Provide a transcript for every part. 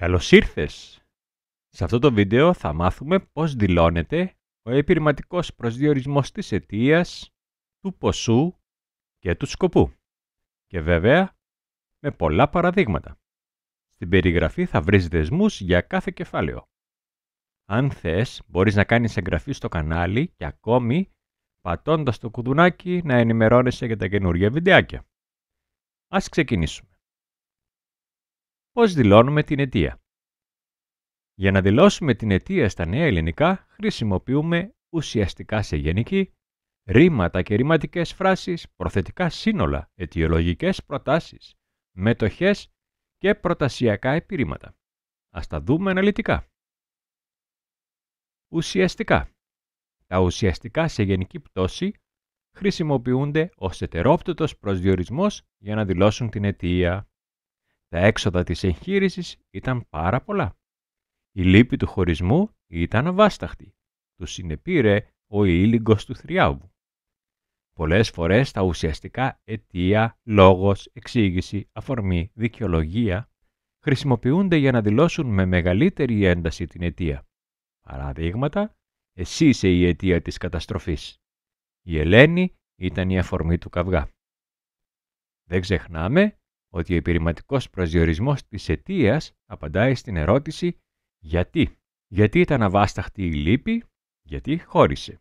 Καλώς ήρθες! Σε αυτό το βίντεο θα μάθουμε πώς δηλώνεται ο επιρρηματικός προσδιορισμός της αιτίας, του ποσού και του σκοπού. Και βέβαια, με πολλά παραδείγματα. Στην περιγραφή θα βρεις δεσμούς για κάθε κεφάλαιο. Αν θες, μπορείς να κάνεις εγγραφή στο κανάλι και ακόμη, πατώντας το κουδουνάκι, να ενημερώνεσαι για τα καινούργια βιντεάκια. Ας ξεκινήσουμε πώς δηλώνουμε την αιτία. Για να δηλώσουμε την αιτία στα νέα ελληνικά χρησιμοποιούμε ουσιαστικά σε γενική ρήματα και ρηματικές φράσεις, προθετικά σύνολα, αιτιολογικές προτάσεις, μετοχές και προτασιακά επιρήματα. Ας τα δούμε αναλυτικά. Ουσιαστικά. Τα ουσιαστικά σε γενική πτώση χρησιμοποιούνται ως ετερόπτωτος προσδιορισμός για να δηλώσουν την αιτία. Τα έξοδα της εγχείρησης ήταν πάρα πολλά. Η λύπη του χωρισμού ήταν αβάσταχτη. Του συνεπήρε ο ήλιγκος του θριάβου. Πολλές φορές τα ουσιαστικά αιτία, λόγος, εξήγηση, αφορμή, δικαιολογία χρησιμοποιούνται για να δηλώσουν με μεγαλύτερη ένταση την αιτία. Παραδείγματα, εσύ είσαι η αιτία της καταστροφής. Η Ελένη ήταν η αφορμή του καυγά. Δεν ξεχνάμε ότι ο επιρρηματικός προσδιορισμός της αιτίας απαντάει στην ερώτηση «Γιατί» γιατί ήταν αβάσταχτη η λύπη, γιατί χώρισε.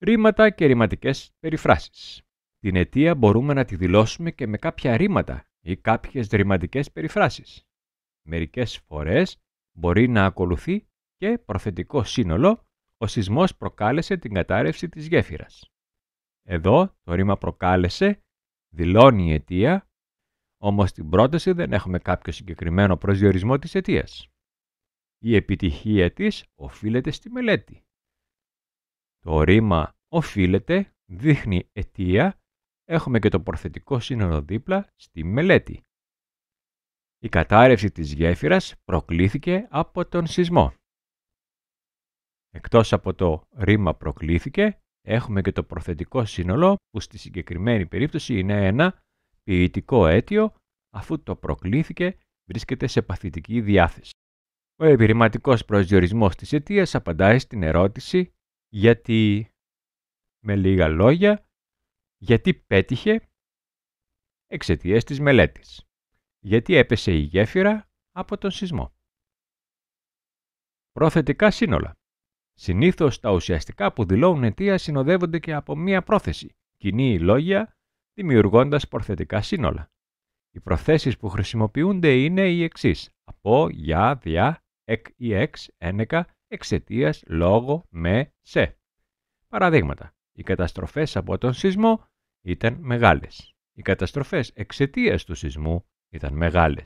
Ρήματα και ρηματικές περιφράσεις. Την αιτία μπορούμε να τη δηλώσουμε και με κάποια ρήματα ή κάποιες ρηματικές περιφράσεις. Μερικές φορές μπορεί να ακολουθεί και προθετικό σύνολο «Ο σεισμός προκάλεσε την κατάρρευση της γέφυρας». Εδώ το ρήμα «προκάλεσε» δηλώνει η αιτία, όμως στην πρόταση δεν έχουμε κάποιο συγκεκριμένο προσδιορισμό της αιτίας. Η επιτυχία της οφείλεται στη μελέτη. Το ρήμα οφείλεται δείχνει αιτία, έχουμε και το προθετικό σύνολο δίπλα στη μελέτη. Η κατάρρευση της γέφυρας προκλήθηκε από τον σεισμό. Εκτός από το ρήμα προκλήθηκε, Έχουμε και το προθετικό σύνολο που στη συγκεκριμένη περίπτωση είναι ένα ποιητικό αίτιο αφού το προκλήθηκε βρίσκεται σε παθητική διάθεση. Ο επιρρηματικός προσδιορισμός της αιτίας απαντάει στην ερώτηση γιατί με λίγα λόγια γιατί πέτυχε εξαιτίας της μελέτης. Γιατί έπεσε η γέφυρα από τον σεισμό. Προθετικά σύνολα. Συνήθως τα ουσιαστικά που δηλώνουν αιτία συνοδεύονται και από μία πρόθεση, κοινή λόγια, δημιουργώντας προθετικά σύνολα. Οι προθέσεις που χρησιμοποιούνται είναι οι εξής: από, για, δια, εκ ή εξ, ένεκα, εξαιτίας, λόγο, με, σε. Παραδείγματα. Οι καταστροφές από τον σεισμό ήταν μεγάλες. Οι καταστροφές εξαιτίας του σεισμού ήταν μεγάλες.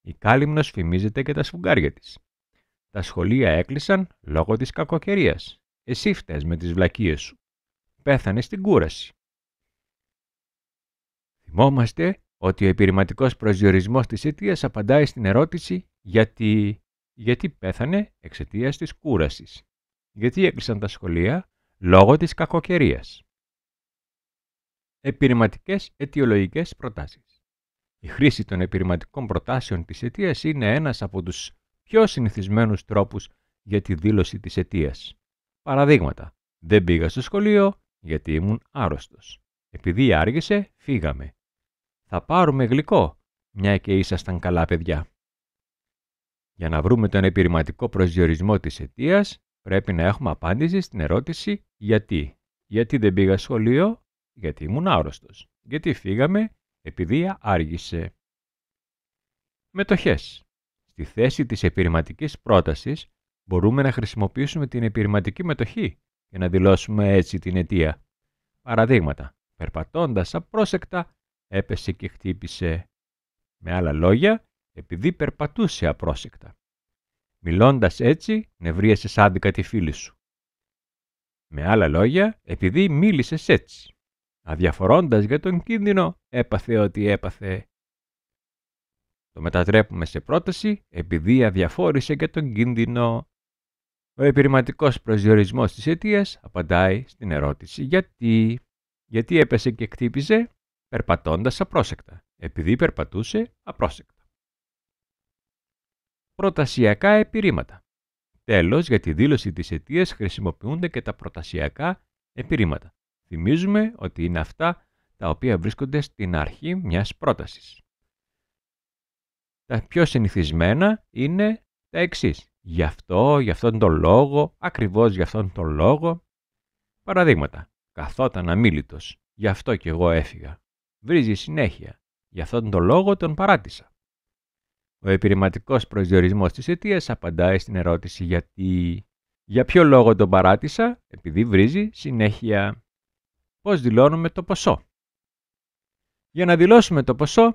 Η κάλυμνος φημίζεται και τα σφουγγάρια της. Τα σχολεία έκλεισαν λόγω της κακοκαιρίας. Εσύ φταίς με τις βλακίες σου. Πέθανε στην κούραση. Θυμόμαστε ότι ο επιρρηματικός προσδιορισμός της αιτίας απαντάει στην ερώτηση γιατί, γιατί πέθανε εξαιτίας της κούρασης. Γιατί έκλεισαν τα σχολεία λόγω της κακοκαιρίας. Επιρρηματικές αιτιολογικές προτάσεις. Η χρήση των επιρρηματικών προτάσεων της αιτίας είναι ένας από τους πιο συνηθισμένους τρόπους για τη δήλωση της αιτίας. Παραδείγματα. Δεν πήγα στο σχολείο γιατί ήμουν άρρωστος. Επειδή άργησε, φύγαμε. Θα πάρουμε γλυκό, μια και ήσασταν καλά παιδιά. Για να βρούμε τον επιρρηματικό προσδιορισμό της αιτίας, πρέπει να έχουμε απάντηση στην ερώτηση «Γιατί». Γιατί δεν πήγα σχολείο, γιατί ήμουν άρρωστος. Γιατί φύγαμε, επειδή άργησε. Μετοχές. Στη θέση της επιρρηματικής πρότασης μπορούμε να χρησιμοποιήσουμε την επιρρηματική μετοχή και να δηλώσουμε έτσι την αιτία. Παραδείγματα. Περπατώντας απρόσεκτα έπεσε και χτύπησε. Με άλλα λόγια, επειδή περπατούσε απρόσεκτα. Μιλώντας έτσι, νευρίασε άδικα τη φίλη σου. Με άλλα λόγια, επειδή μίλησες έτσι. Αδιαφορώντας για τον κίνδυνο, έπαθε ότι έπαθε. Το μετατρέπουμε σε πρόταση επειδή αδιαφόρησε για τον κίνδυνο. Ο επιρρηματικός προσδιορισμός της αιτίας απαντάει στην ερώτηση γιατί. Γιατί έπεσε και χτύπησε περπατώντας απρόσεκτα, επειδή περπατούσε απρόσεκτα. Προτασιακά επιρρήματα. Τέλος, για τη δήλωση της αιτίας χρησιμοποιούνται και τα προτασιακά επιρρήματα. Θυμίζουμε ότι είναι αυτά τα οποία βρίσκονται στην αρχή μιας πρότασης τα πιο συνηθισμένα είναι τα εξής. Γι' αυτό, γι' αυτόν τον λόγο, ακριβώς γι' αυτόν τον λόγο. Παραδείγματα. Καθόταν αμήλυτο. Γι' αυτό κι εγώ έφυγα. Βρίζει συνέχεια. Γι' αυτόν τον λόγο τον παράτησα. Ο επιρρηματικός προσδιορισμός της αιτίας απαντάει στην ερώτηση γιατί. Για ποιο λόγο τον παράτησα, επειδή βρίζει συνέχεια. Πώς δηλώνουμε το ποσό. Για να δηλώσουμε το ποσό,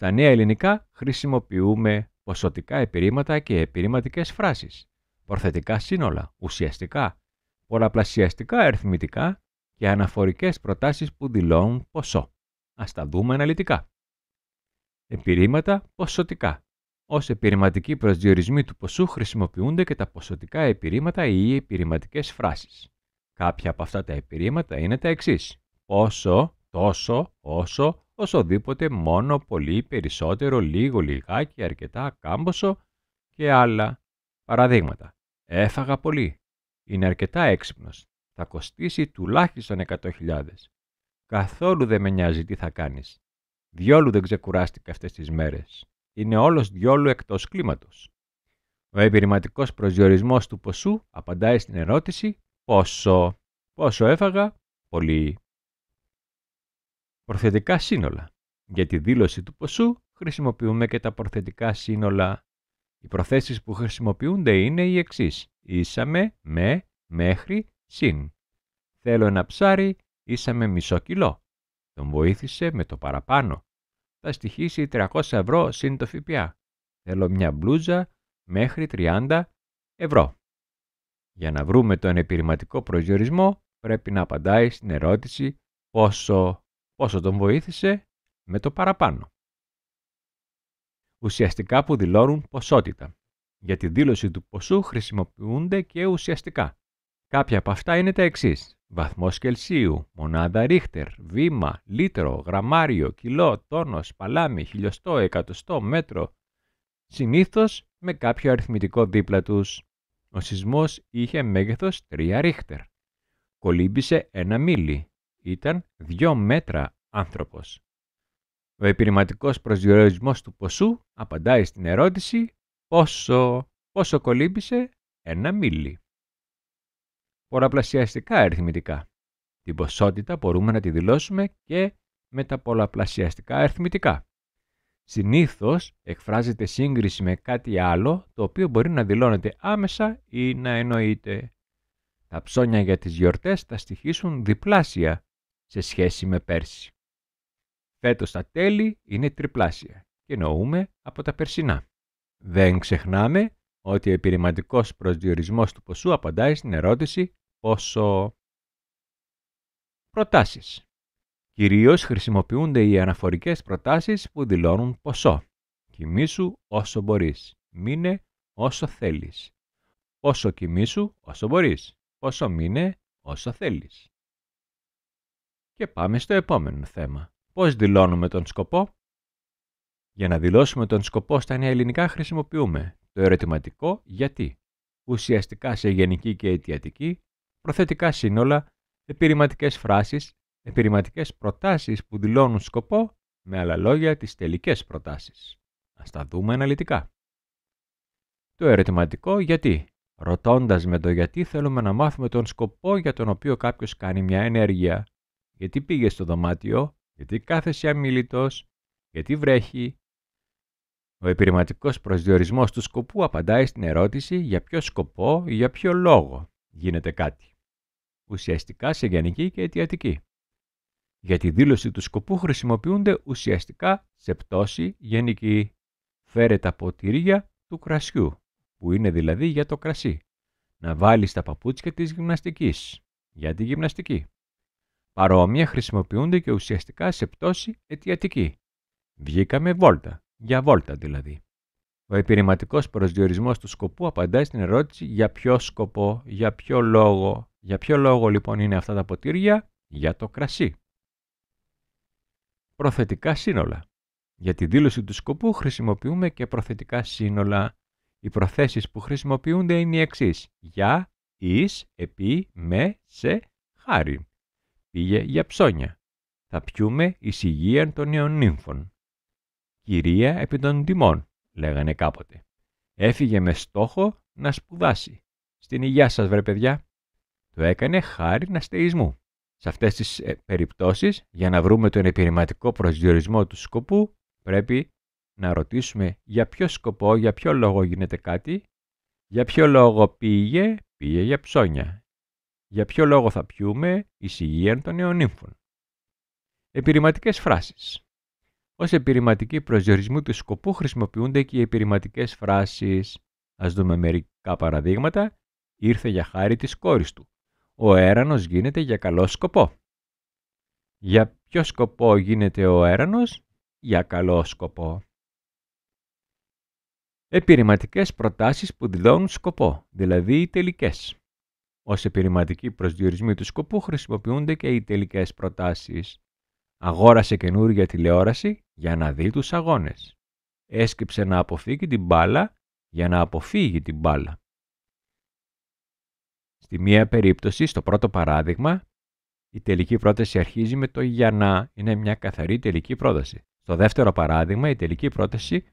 στα νέα ελληνικά χρησιμοποιούμε ποσοτικά επιρήματα και επιρηματικέ φράσεις, προθετικά σύνολα, ουσιαστικά, πολλαπλασιαστικά αριθμητικά και αναφορικές προτάσεις που δηλώνουν ποσό. Ας τα δούμε αναλυτικά. Επιρήματα ποσοτικά. Ως επιρηματικοί προσδιορισμοί του ποσού χρησιμοποιούνται και τα ποσοτικά επιρήματα ή επιρηματικέ φράσεις. Κάποια από αυτά τα επιρήματα είναι τα εξής. Πόσο, τόσο, όσο, οσοδήποτε μόνο, πολύ, περισσότερο, λίγο, λιγάκι, αρκετά, κάμποσο και άλλα. Παραδείγματα. Έφαγα πολύ. Είναι αρκετά έξυπνος. Θα κοστίσει τουλάχιστον 100.000. Καθόλου δεν με νοιάζει τι θα κάνεις. Διόλου δεν ξεκουράστηκα αυτές τις μέρες. Είναι όλος διόλου εκτός κλίματος. Ο επιρρηματικός προσδιορισμός του ποσού απαντάει στην ερώτηση «Πόσο». Πόσο έφαγα, πολύ. Προθετικά σύνολα. Για τη δήλωση του ποσού χρησιμοποιούμε και τα προθετικά σύνολα. Οι προθέσεις που χρησιμοποιούνται είναι οι εξής. Ίσαμε, με, μέχρι, συν. Θέλω ένα ψάρι, ίσαμε μισό κιλό. Τον βοήθησε με το παραπάνω. Θα στοιχήσει 300 ευρώ συν το ΦΠΑ. Θέλω μια μπλούζα μέχρι 30 ευρώ. Για να βρούμε τον επιρρηματικό προσδιορισμό πρέπει να απαντάει στην ερώτηση πόσο. Πόσο τον βοήθησε με το παραπάνω. Ουσιαστικά που δηλώνουν ποσότητα. Για τη δήλωση του ποσού χρησιμοποιούνται και ουσιαστικά. Κάποια από αυτά είναι τα εξής. Βαθμός Κελσίου, μονάδα Ρίχτερ, βήμα, λίτρο, γραμμάριο, κιλό, τόνος, παλάμη, χιλιοστό, εκατοστό, μέτρο. Συνήθως με κάποιο αριθμητικό δίπλα τους Ο σεισμός είχε μέγεθος 3 Ρίχτερ. Κολύμπησε ένα μίλι ήταν δυο μέτρα άνθρωπος. Ο επιρρηματικός προσδιορισμός του ποσού απαντάει στην ερώτηση πόσο, πόσο κολύμπησε ένα μίλι. Πολλαπλασιαστικά αριθμητικά. Την ποσότητα μπορούμε να τη δηλώσουμε και με τα πολλαπλασιαστικά αριθμητικά. Συνήθως εκφράζεται σύγκριση με κάτι άλλο το οποίο μπορεί να δηλώνεται άμεσα ή να εννοείται. Τα ψώνια για τις γιορτές θα στοιχήσουν διπλάσια σε σχέση με πέρσι. Φέτος τα τέλη είναι τριπλάσια και νοούμε από τα περσινά. Δεν ξεχνάμε ότι ο επιρρηματικός προσδιορισμός του ποσού απαντάει στην ερώτηση «πόσο». Προτάσεις Κυρίως χρησιμοποιούνται οι αναφορικές προτάσεις που δηλώνουν ποσό. Κοιμήσου όσο μπορείς. Μείνε όσο θέλεις. «Πόσο κοιμήσου όσο μπορείς, «Πόσο μείνε όσο θέλεις. Και πάμε στο επόμενο θέμα. Πώς δηλώνουμε τον σκοπό? Για να δηλώσουμε τον σκοπό στα νέα ελληνικά χρησιμοποιούμε το ερωτηματικό γιατί, ουσιαστικά σε γενική και αιτιατική, προθετικά σύνολα, επιρρηματικές φράσεις, επιρρηματικές προτάσεις που δηλώνουν σκοπό, με άλλα λόγια τις τελικές προτάσεις. Ας τα δούμε αναλυτικά. Το ερωτηματικό γιατί. Ρωτώντας με το γιατί θέλουμε να μάθουμε τον σκοπό για τον οποίο κάποιος κάνει μια ενέργεια γιατί πήγες στο δωμάτιο, γιατί κάθεσαι αμήλυτος, γιατί βρέχει. Ο επιρρηματικός προσδιορισμός του σκοπού απαντάει στην ερώτηση για ποιο σκοπό ή για ποιο λόγο γίνεται κάτι. Ουσιαστικά σε γενική και αιτιατική. Για τη δήλωση του σκοπού χρησιμοποιούνται ουσιαστικά σε πτώση γενική. Φέρε τα ποτήρια του κρασιού, που είναι δηλαδή για το κρασί. Να βάλεις τα παπούτσια της γυμναστικής, για τη γυμναστική. Παρόμοια χρησιμοποιούνται και ουσιαστικά σε πτώση αιτιατική. Βγήκαμε βόλτα, για βόλτα δηλαδή. Ο επιρρηματικός προσδιορισμός του σκοπού απαντάει στην ερώτηση για ποιο σκοπό, για ποιο λόγο. Για ποιο λόγο λοιπόν είναι αυτά τα ποτήρια, για το κρασί. Προθετικά σύνολα. Για τη δήλωση του σκοπού χρησιμοποιούμε και προθετικά σύνολα. Οι προθέσεις που χρησιμοποιούνται είναι οι εξής. Για, εις, επί, με, σε, χάρη πήγε για ψώνια. Θα πιούμε εις υγείαν των νύμφων. Κυρία επί των τιμών, λέγανε κάποτε. Έφυγε με στόχο να σπουδάσει. Στην υγεία σας βρε παιδιά. Το έκανε χάρη να στεϊσμού. Σε αυτές τις ε, περιπτώσεις, για να βρούμε τον επιρρηματικό προσδιορισμό του σκοπού, πρέπει να ρωτήσουμε για ποιο σκοπό, για ποιο λόγο γίνεται κάτι, για ποιο λόγο πήγε, πήγε για ψώνια. Για ποιο λόγο θα πιούμε η υγεία των Νεονύμφων; Επιρηματικέ φράσεις. Ως επιρηματική προσδιορισμού του σκοπού χρησιμοποιούνται και οι επιρηματικέ φράσεις. Ας δούμε μερικά παραδείγματα. Ήρθε για χάρη της κόρης του. Ο έρανος γίνεται για καλό σκοπό. Για ποιο σκοπό γίνεται ο έρανος? Για καλό σκοπό. Επιρηματικέ προτάσεις που δηλώνουν σκοπό, δηλαδή τελικές. Ως επιρρηματικοί προσδιορισμοί του σκοπού χρησιμοποιούνται και οι τελικές προτάσεις. Αγόρασε καινούργια τηλεόραση για να δει τους αγώνες. Έσκυψε να αποφύγει την μπάλα για να αποφύγει την μπάλα. Στη μία περίπτωση, στο πρώτο παράδειγμα, η τελική πρόταση αρχίζει με το για να είναι μια καθαρή τελική πρόταση. Στο δεύτερο παράδειγμα, η τελική πρόταση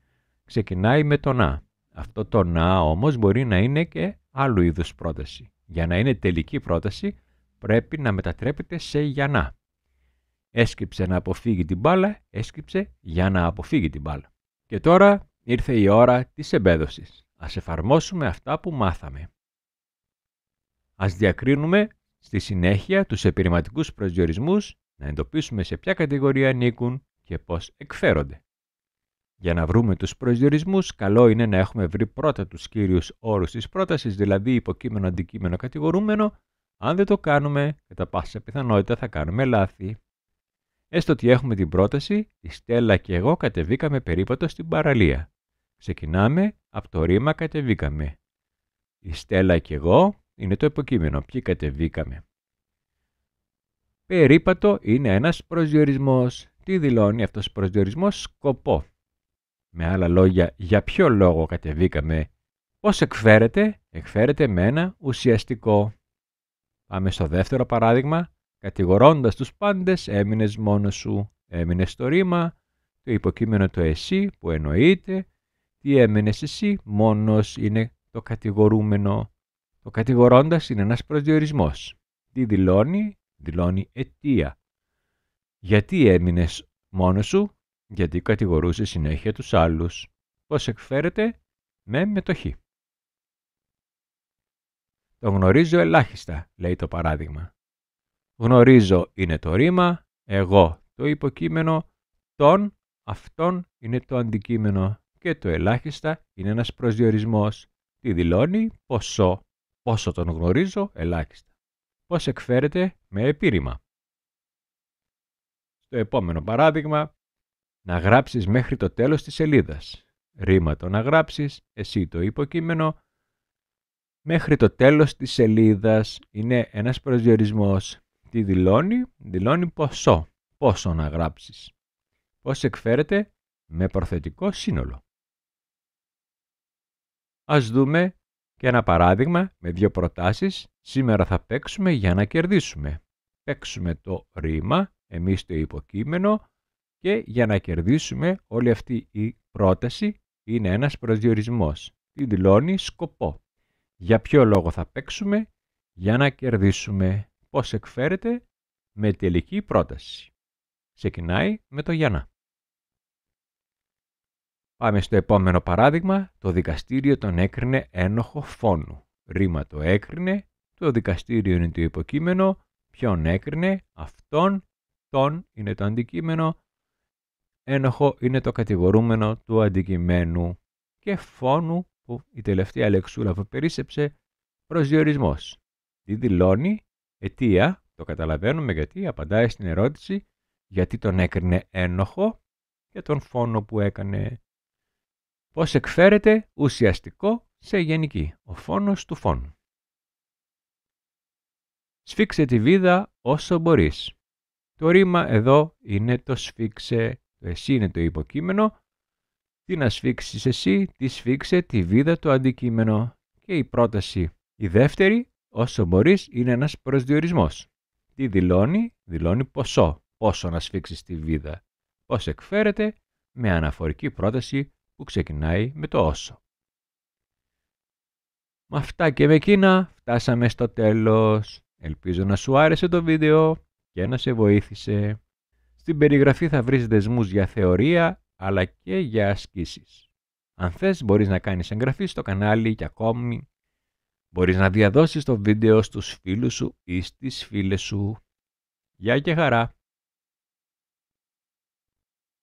ξεκινάει με το να. Αυτό το να όμως μπορεί να είναι και άλλου είδους πρόταση. Για να είναι τελική πρόταση πρέπει να μετατρέπεται σε για Έσκυψε να αποφύγει την μπάλα, έσκυψε για να αποφύγει την μπάλα. Και τώρα ήρθε η ώρα της εμπέδωσης. Ας εφαρμόσουμε αυτά που μάθαμε. Ας διακρίνουμε στη συνέχεια τους επιρρηματικούς προσδιορισμούς, να εντοπίσουμε σε ποια κατηγορία ανήκουν και πώς εκφέρονται. Για να βρούμε τους προσδιορισμούς, καλό είναι να έχουμε βρει πρώτα τους κύριους όρους της πρότασης, δηλαδή υποκείμενο, αντικείμενο, κατηγορούμενο. Αν δεν το κάνουμε, κατά πάσα πιθανότητα θα κάνουμε λάθη. Έστω ότι έχουμε την πρόταση, η Στέλλα και εγώ κατεβήκαμε περίπατο στην παραλία. Ξεκινάμε από το ρήμα κατεβήκαμε. Η Στέλλα και εγώ είναι το υποκείμενο. Ποιοι κατεβήκαμε. Περίπατο είναι ένας προσδιορισμός. Τι δηλώνει αυτός ο προσδιορισμός σκοπό. Με άλλα λόγια, για ποιο λόγο κατεβήκαμε. Πώς εκφέρεται, εκφέρεται με ένα ουσιαστικό. Πάμε στο δεύτερο παράδειγμα. Κατηγορώντας τους πάντες, έμεινες μόνος σου. Έμεινες στο ρήμα, το υποκείμενο το εσύ που εννοείται. Τι έμεινες εσύ, μόνος είναι το κατηγορούμενο. Το κατηγορώντας είναι ένας προσδιορισμός. Τι δηλώνει, δηλώνει αιτία. Γιατί έμεινες μόνος σου, γιατί κατηγορούσε συνέχεια τους άλλους, πως εκφέρεται με μετοχή. Το γνωρίζω ελάχιστα, λέει το παράδειγμα. Γνωρίζω είναι το ρήμα, εγώ το υποκείμενο, τον, αυτόν είναι το αντικείμενο και το ελάχιστα είναι ένας προσδιορισμός. Τι δηλώνει ποσό, πόσο τον γνωρίζω ελάχιστα. Πώς εκφέρεται με επίρρημα. Στο επόμενο παράδειγμα να γράψεις μέχρι το τέλος της σελίδας. Ρήμα το να γράψεις, εσύ το υποκείμενο, μέχρι το τέλος της σελίδας είναι ένας προσδιορισμός. Τι δηλώνει, δηλώνει ποσό, πόσο να γράψεις. Πώς εκφέρεται με προθετικό σύνολο. Ας δούμε και ένα παράδειγμα με δύο προτάσεις. Σήμερα θα παίξουμε για να κερδίσουμε. Παίξουμε το ρήμα, εμείς το υποκείμενο, και για να κερδίσουμε όλη αυτή η πρόταση είναι ένας προσδιορισμός. Τι δηλώνει σκοπό. Για ποιο λόγο θα παίξουμε, για να κερδίσουμε. Πώς εκφέρεται με τελική πρόταση. Ξεκινάει με το γιάννα. Πάμε στο επόμενο παράδειγμα. Το δικαστήριο τον έκρινε ένοχο φόνου. Ρήμα το έκρινε, το δικαστήριο είναι το υποκείμενο, ποιον έκρινε, αυτόν, τον είναι το αντικείμενο, Ένοχο είναι το κατηγορούμενο του αντικειμένου και φόνου που η τελευταία λεξούλα που περίσεψε προσδιορισμός. Τι δηλώνει αιτία, το καταλαβαίνουμε γιατί, απαντάει στην ερώτηση γιατί τον έκρινε ένοχο και τον φόνο που έκανε. Πώς εκφέρεται ουσιαστικό σε γενική, ο φόνος του φόνου. Σφίξε τη βίδα όσο μπορείς. Το ρήμα εδώ είναι το σφίξε εσύ είναι το υποκείμενο. Τι να σφίξεις εσύ, τι σφίξε τη βίδα το αντικείμενο. Και η πρόταση η δεύτερη, όσο μπορείς, είναι ένας προσδιορισμός. Τι δηλώνει, δηλώνει ποσό, πόσο να σφίξεις τη βίδα. Πώς εκφέρεται, με αναφορική πρόταση που ξεκινάει με το όσο. Με αυτά και με εκείνα φτάσαμε στο τέλος. Ελπίζω να σου άρεσε το βίντεο και να σε βοήθησε. Στην περιγραφή θα βρεις δεσμούς για θεωρία αλλά και για ασκήσεις. Αν θες μπορείς να κάνεις εγγραφή στο κανάλι και ακόμη μπορείς να διαδώσεις το βίντεο στους φίλους σου ή στις φίλες σου. Γεια και χαρά!